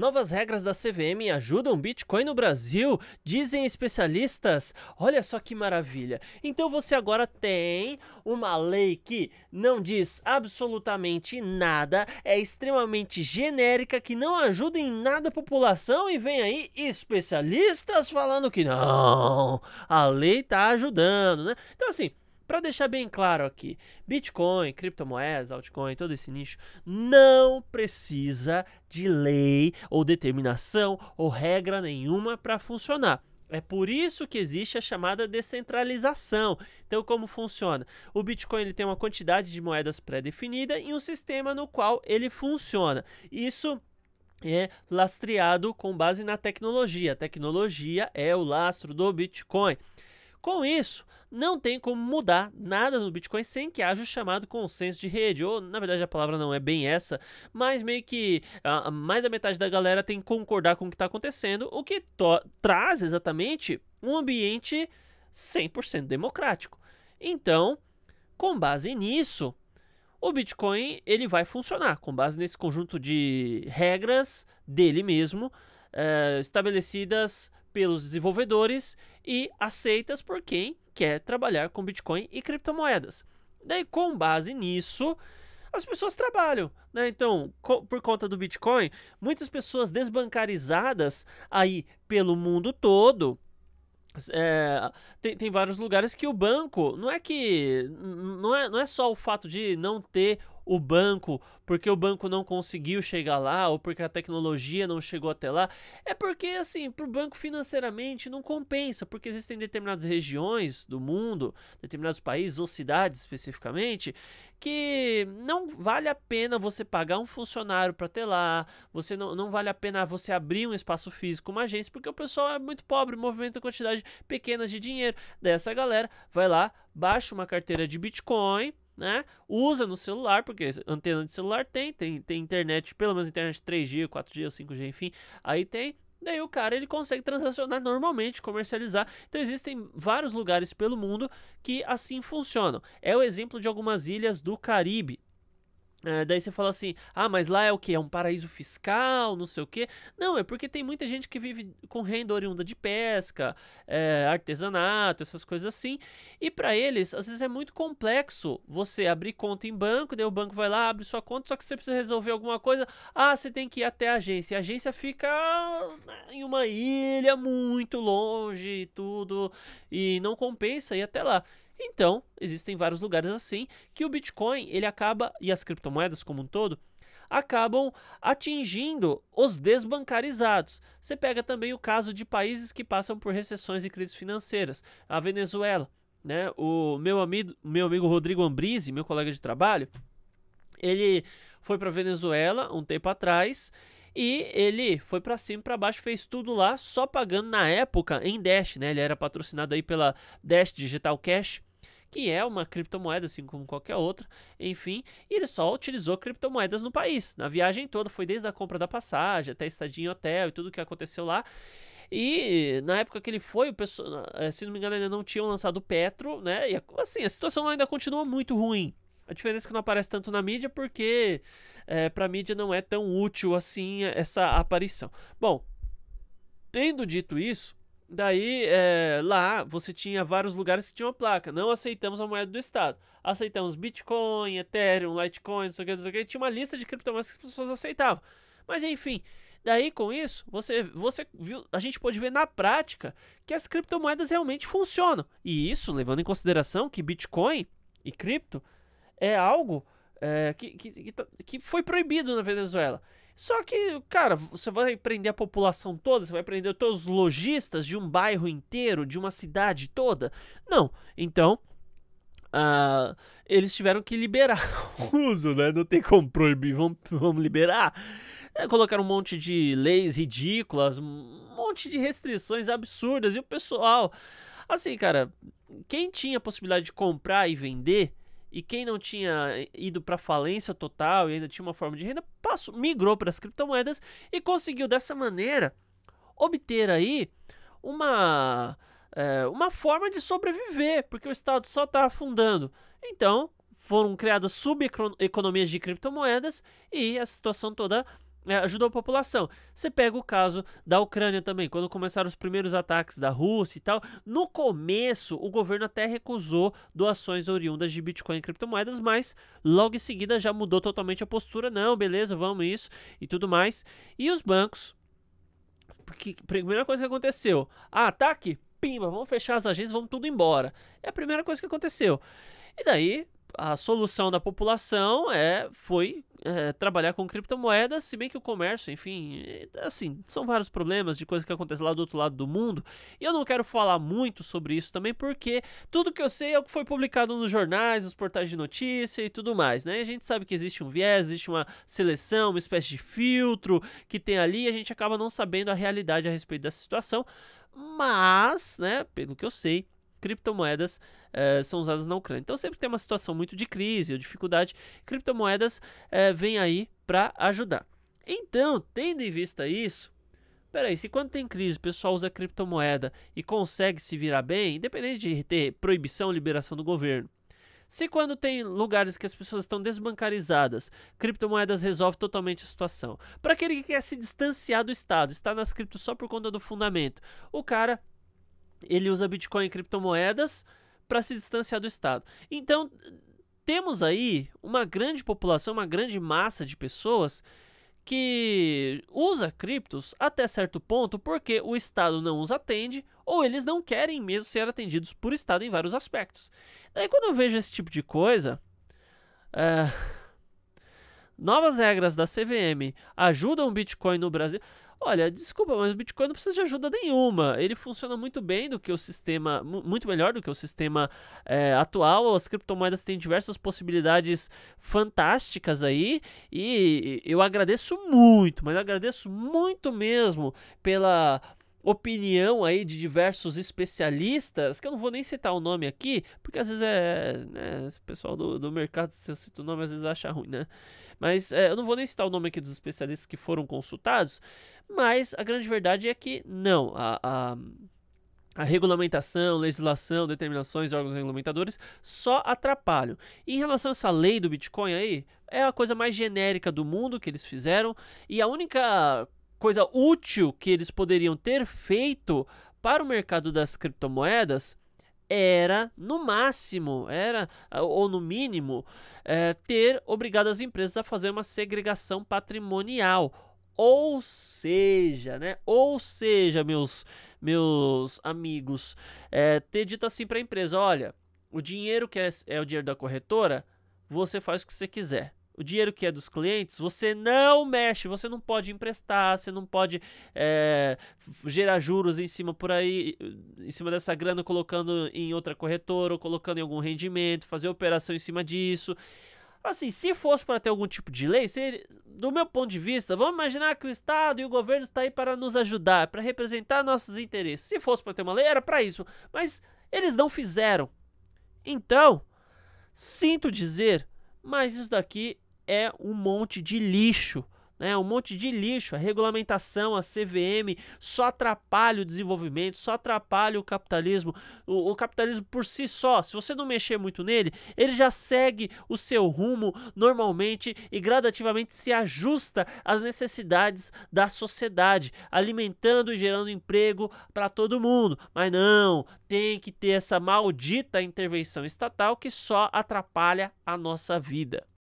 Novas regras da CVM ajudam Bitcoin no Brasil, dizem especialistas. Olha só que maravilha. Então você agora tem uma lei que não diz absolutamente nada, é extremamente genérica, que não ajuda em nada a população e vem aí especialistas falando que não, a lei tá ajudando, né? Então assim, para deixar bem claro aqui, Bitcoin, criptomoedas, altcoin, todo esse nicho não precisa de lei ou determinação ou regra nenhuma para funcionar. É por isso que existe a chamada descentralização. Então, como funciona? O Bitcoin ele tem uma quantidade de moedas pré-definida e um sistema no qual ele funciona. Isso é lastreado com base na tecnologia. A tecnologia é o lastro do Bitcoin. Com isso, não tem como mudar nada no Bitcoin sem que haja o chamado consenso de rede, ou na verdade a palavra não é bem essa, mas meio que uh, mais da metade da galera tem que concordar com o que está acontecendo, o que traz exatamente um ambiente 100% democrático. Então, com base nisso, o Bitcoin ele vai funcionar com base nesse conjunto de regras dele mesmo uh, estabelecidas pelos desenvolvedores e aceitas por quem quer trabalhar com Bitcoin e criptomoedas. Daí, com base nisso, as pessoas trabalham, né? Então, co por conta do Bitcoin, muitas pessoas desbancarizadas aí pelo mundo todo. É, tem, tem vários lugares que o banco não é que não é, não é só o fato de não ter o banco, porque o banco não conseguiu chegar lá, ou porque a tecnologia não chegou até lá, é porque, assim, para o banco financeiramente não compensa, porque existem determinadas regiões do mundo, determinados países ou cidades especificamente, que não vale a pena você pagar um funcionário para ter lá, você não, não vale a pena você abrir um espaço físico, uma agência, porque o pessoal é muito pobre, movimenta quantidade pequenas de dinheiro. Dessa galera vai lá, baixa uma carteira de Bitcoin né? Usa no celular, porque antena de celular tem, tem, tem internet, pelo menos internet 3G, 4G, 5G, enfim, aí tem. Daí o cara ele consegue transacionar normalmente, comercializar. Então existem vários lugares pelo mundo que assim funcionam. É o exemplo de algumas ilhas do Caribe, é, daí você fala assim, ah, mas lá é o que? É um paraíso fiscal, não sei o que. Não, é porque tem muita gente que vive com renda oriunda de pesca, é, artesanato, essas coisas assim. E para eles, às vezes é muito complexo você abrir conta em banco, daí o banco vai lá, abre sua conta, só que você precisa resolver alguma coisa. Ah, você tem que ir até a agência. E a agência fica né, em uma ilha muito longe e tudo, e não compensa ir até lá. Então, existem vários lugares assim que o Bitcoin, ele acaba e as criptomoedas como um todo acabam atingindo os desbancarizados. Você pega também o caso de países que passam por recessões e crises financeiras, a Venezuela, né? O meu amigo, meu amigo Rodrigo Ambrise, meu colega de trabalho, ele foi para Venezuela um tempo atrás e ele foi para cima para baixo, fez tudo lá, só pagando na época em Dash, né? Ele era patrocinado aí pela Dash Digital Cash que é uma criptomoeda, assim como qualquer outra, enfim, e ele só utilizou criptomoedas no país. Na viagem toda, foi desde a compra da passagem até estadia em hotel e tudo o que aconteceu lá. E na época que ele foi, o pessoal, eh, se não me engano, ainda não tinham lançado o Petro, né? E assim, a situação ainda continua muito ruim. A diferença é que não aparece tanto na mídia porque é, eh, a mídia não é tão útil assim essa aparição. Bom, tendo dito isso, Daí, é, lá, você tinha vários lugares que tinham uma placa. Não aceitamos a moeda do Estado. Aceitamos Bitcoin, Ethereum, Litecoin, não sei o que, não sei o que. Tinha uma lista de criptomoedas que as pessoas aceitavam. Mas, enfim, daí com isso, você, você viu, a gente pode ver na prática que as criptomoedas realmente funcionam. E isso, levando em consideração que Bitcoin e cripto é algo é, que, que, tá, que, foi proibido na Venezuela. Só que, cara, você vai prender a população toda, você vai prender todos os lojistas de um bairro inteiro, de uma cidade toda? Não. Então, uh, eles tiveram que liberar o uso, né? Não tem como proibir, vamos, vamos liberar. É, colocaram um monte de leis ridículas, um monte de restrições absurdas. E o pessoal, assim, cara, quem tinha a possibilidade de comprar e vender e quem não tinha eh, ido para falência total e ainda tinha uma forma de renda, passou, migrou para as criptomoedas e conseguiu dessa maneira obter aí uma é, uma forma de sobreviver, porque o Estado só está afundando. Então foram criadas subeconomias de criptomoedas e a situação toda é, ajudou a população. Você pega o caso da Ucrânia também, quando começaram os primeiros ataques da Rússia e tal. No começo, o governo até recusou doações oriundas de Bitcoin e criptomoedas, mas logo em seguida já mudou totalmente a postura. Não, beleza, vamos isso e tudo mais. E os bancos, porque primeira coisa que aconteceu, ah, ataque, tá pimba, vamos fechar as agências, vamos tudo embora. É a primeira coisa que aconteceu. E daí, a solução da população é foi é, trabalhar com criptomoedas, se bem que o comércio, enfim, é, assim, são vários problemas de coisas que acontecem lá do outro lado do mundo. E eu não quero falar muito sobre isso também, porque tudo que eu sei é o que foi publicado nos jornais, nos portais de notícia e tudo mais, né? E a gente sabe que existe um viés, existe uma seleção, uma espécie de filtro que tem ali, e a gente acaba não sabendo a realidade a respeito dessa situação. Mas, né, pelo que eu sei, criptomoedas eh, são usadas na Ucrânia. Então, sempre tem uma situação muito de crise ou dificuldade, criptomoedas eh, vêm aí para ajudar. Então, tendo em vista isso, peraí, se quando tem crise o pessoal usa criptomoeda e consegue se virar bem, independente de ter proibição ou liberação do governo. Se quando tem lugares que as pessoas estão desbancarizadas, criptomoedas resolve totalmente a situação. Para aquele que quer se distanciar do Estado, está nas criptos só por conta do fundamento, o cara ele usa Bitcoin e criptomoedas para se distanciar do Estado. Então, temos aí uma grande população, uma grande massa de pessoas que usa criptos até certo ponto porque o Estado não os atende ou eles não querem mesmo ser atendidos por Estado em vários aspectos. Daí quando eu vejo esse tipo de coisa, uh, novas regras da CVM ajudam o Bitcoin no Brasil. Olha, desculpa, mas o Bitcoin não precisa de ajuda nenhuma. Ele funciona muito bem do que o sistema, muito melhor do que o sistema é, atual. As criptomoedas têm diversas possibilidades fantásticas aí. E eu agradeço muito, mas agradeço muito mesmo pela opinião aí de diversos especialistas, que eu não vou nem citar o nome aqui, porque às vezes é. Né, o pessoal do, do mercado, se eu cito o nome, às vezes acha ruim, né? Mas é, eu não vou nem citar o nome aqui dos especialistas que foram consultados, mas a grande verdade é que não. a, a a regulamentação, legislação, determinações de órgãos regulamentadores só atrapalham. E em relação a essa lei do Bitcoin aí, é a coisa mais genérica do mundo que eles fizeram e a única coisa útil que eles poderiam ter feito para o mercado das criptomoedas era, no máximo, era ou no mínimo, é, ter obrigado as empresas a fazer uma segregação patrimonial. Ou seja, né? Ou seja, meus meus amigos, é, ter dito assim para a empresa, olha, o dinheiro que é, é o dinheiro da corretora, você faz o que você quiser. O dinheiro que é dos clientes, você não mexe, você não pode emprestar, você não pode é, gerar juros em cima por aí, em cima dessa grana, colocando em outra corretora ou colocando em algum rendimento, fazer operação em cima disso. Assim, se fosse para ter algum tipo de lei, se, do meu ponto de vista, vamos imaginar que o Estado e o governo estão aí para nos ajudar, para representar nossos interesses. Se fosse para ter uma lei, era para isso, mas eles não fizeram. Então, sinto dizer, mas isso daqui é um monte de lixo. Né, um monte de lixo, a regulamentação, a CVM só atrapalha o desenvolvimento, só atrapalha o capitalismo. O, o, capitalismo por si só, se você não mexer muito nele, ele já segue o seu rumo normalmente e gradativamente se ajusta às necessidades da sociedade, alimentando e gerando emprego para todo mundo. Mas não, tem que ter essa maldita intervenção estatal que só atrapalha a nossa vida.